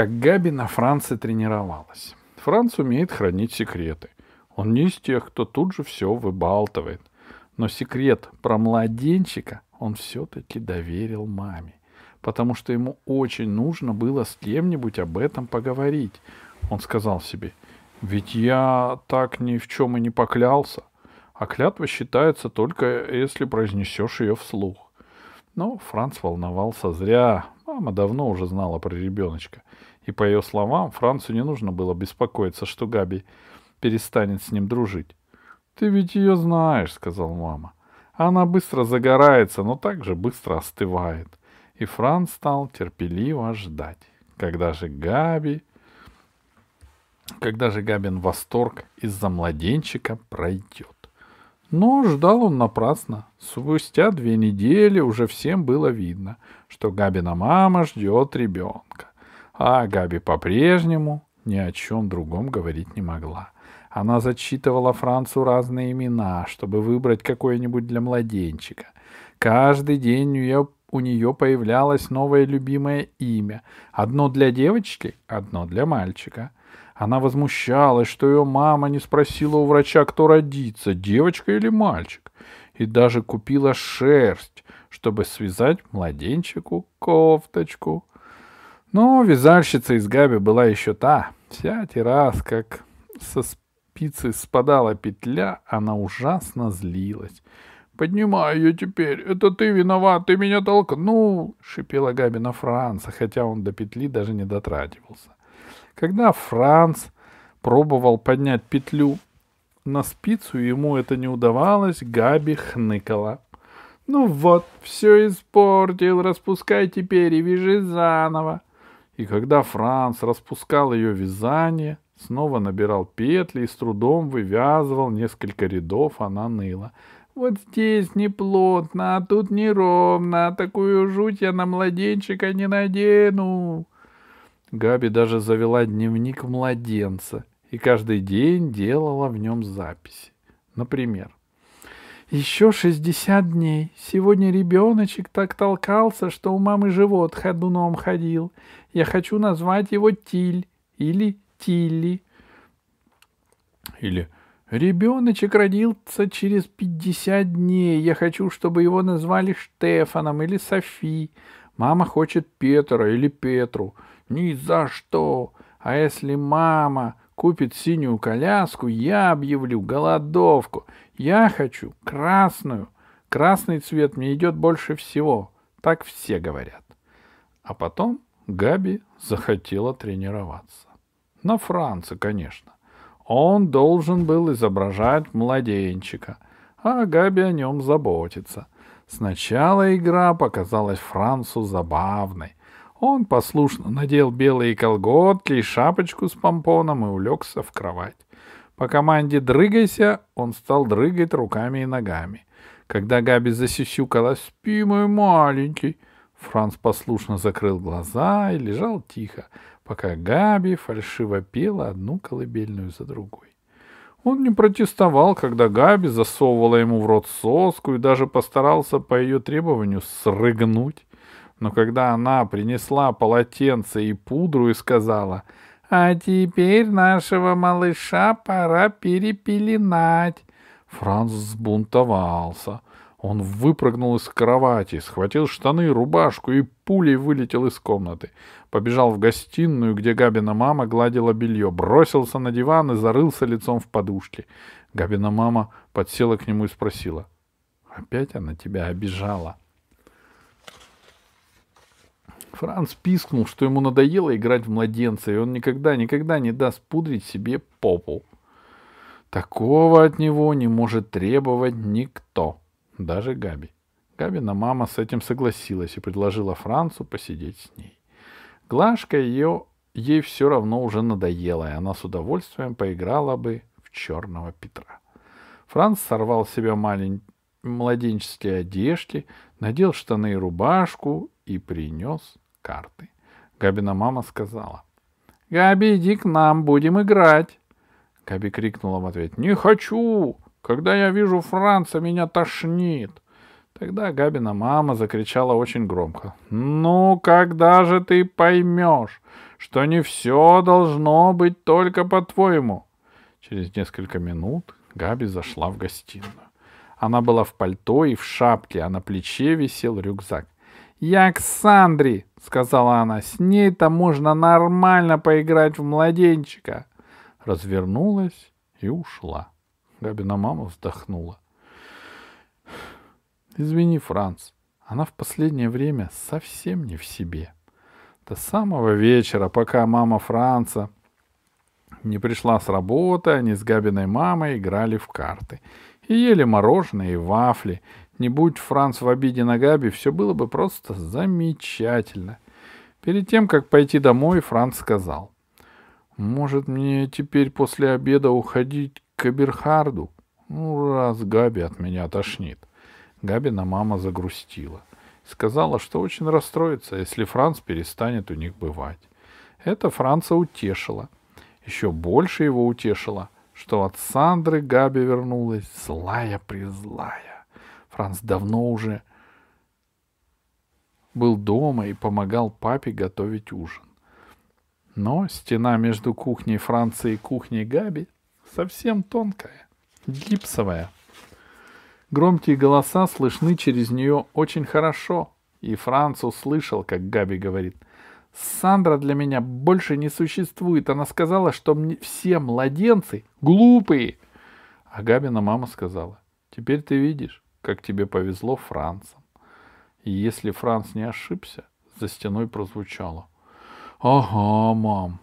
как Габи на Франции тренировалась. Франц умеет хранить секреты. Он не из тех, кто тут же все выбалтывает. Но секрет про младенчика он все-таки доверил маме, потому что ему очень нужно было с кем-нибудь об этом поговорить. Он сказал себе, ведь я так ни в чем и не поклялся, а клятва считается только, если произнесешь ее вслух. Но Франц волновался зря. Мама давно уже знала про ребеночка — и, по ее словам, Францу не нужно было беспокоиться, что Габи перестанет с ним дружить. «Ты ведь ее знаешь», — сказал мама. «Она быстро загорается, но также быстро остывает». И Франц стал терпеливо ждать, когда же Габи... Когда же Габин восторг из-за младенчика пройдет. Но ждал он напрасно. Спустя две недели уже всем было видно, что Габина мама ждет ребенка. А Габи по-прежнему ни о чем другом говорить не могла. Она зачитывала Францу разные имена, чтобы выбрать какое-нибудь для младенчика. Каждый день ее у нее появлялось новое любимое имя. Одно для девочки, одно для мальчика. Она возмущалась, что ее мама не спросила у врача, кто родится, девочка или мальчик, и даже купила шерсть, чтобы связать младенчику кофточку. Но ну, вязальщица из Габи была еще та. Всякий раз, как со спицы спадала петля, она ужасно злилась. «Поднимай ее теперь! Это ты виноват! Ты меня толкнул!» «Ну!» — шипела Габи на Франца, хотя он до петли даже не дотрагивался. Когда Франц пробовал поднять петлю на спицу, ему это не удавалось, Габи хныкала. «Ну вот, все испортил, распускай теперь и вяжи заново!» и когда Франц распускал ее вязание, снова набирал петли и с трудом вывязывал несколько рядов, она ныла. «Вот здесь неплотно, а тут неровно, а такую жуть я на младенчика не надену!» Габи даже завела дневник младенца и каждый день делала в нем записи. Например, еще шестьдесят дней. Сегодня ребеночек так толкался, что у мамы живот ходуном ходил. Я хочу назвать его Тиль или Тилли. Или ребеночек родился через пятьдесят дней. Я хочу, чтобы его назвали Штефаном или Софи. Мама хочет Петра или Петру. Ни за что. А если мама купит синюю коляску, я объявлю голодовку. Я хочу красную. Красный цвет мне идет больше всего. Так все говорят. А потом Габи захотела тренироваться. На Франце, конечно. Он должен был изображать младенчика, а Габи о нем заботится. Сначала игра показалась Францу забавной, он послушно надел белые колготки и шапочку с помпоном и улегся в кровать. По команде «дрыгайся» он стал дрыгать руками и ногами. Когда Габи засисюкала «Спи, мой маленький!», Франц послушно закрыл глаза и лежал тихо, пока Габи фальшиво пела одну колыбельную за другой. Он не протестовал, когда Габи засовывала ему в рот соску и даже постарался по ее требованию срыгнуть. Но когда она принесла полотенце и пудру и сказала, «А теперь нашего малыша пора перепеленать», Франц взбунтовался. Он выпрыгнул из кровати, схватил штаны, рубашку и пулей вылетел из комнаты. Побежал в гостиную, где Габина мама гладила белье, бросился на диван и зарылся лицом в подушки. Габина мама подсела к нему и спросила. «Опять она тебя обижала?» Франц пискнул, что ему надоело играть в младенца, и он никогда, никогда не даст пудрить себе попу. Такого от него не может требовать никто, даже Габи. Габина мама с этим согласилась и предложила Францу посидеть с ней. Глажка ее ей все равно уже надоела, и она с удовольствием поиграла бы в черного Петра. Франц сорвал с себя малень... младенческие одежки, надел штаны и рубашку и принес карты. Габина мама сказала. «Габи, иди к нам, будем играть!» Габи крикнула в ответ. «Не хочу! Когда я вижу Франца, меня тошнит!» Тогда Габина мама закричала очень громко. «Ну, когда же ты поймешь, что не все должно быть только по-твоему?» Через несколько минут Габи зашла в гостиную. Она была в пальто и в шапке, а на плече висел рюкзак. «Я к Сандре!» — сказала она. «С ней-то можно нормально поиграть в младенчика!» Развернулась и ушла. Габина мама вздохнула. «Извини, Франц, она в последнее время совсем не в себе. До самого вечера, пока мама Франца не пришла с работы, они с Габиной мамой играли в карты и ели мороженое и вафли, не будь Франц в обиде на Габи, все было бы просто замечательно. Перед тем, как пойти домой, Франц сказал. «Может, мне теперь после обеда уходить к Аберхарду? Ну, раз Габи от меня тошнит». Габина мама загрустила. Сказала, что очень расстроится, если Франц перестанет у них бывать. Это Франца утешило. Еще больше его утешило, что от Сандры Габи вернулась злая-призлая. Франц давно уже был дома и помогал папе готовить ужин. Но стена между кухней Франции и кухней Габи совсем тонкая, гипсовая. Громкие голоса слышны через нее очень хорошо, и Франц услышал, как Габи говорит — Сандра для меня больше не существует. Она сказала, что мне все младенцы глупые. А Габина мама сказала, теперь ты видишь, как тебе повезло Францам. И если Франц не ошибся, за стеной прозвучало. «Ага, мам,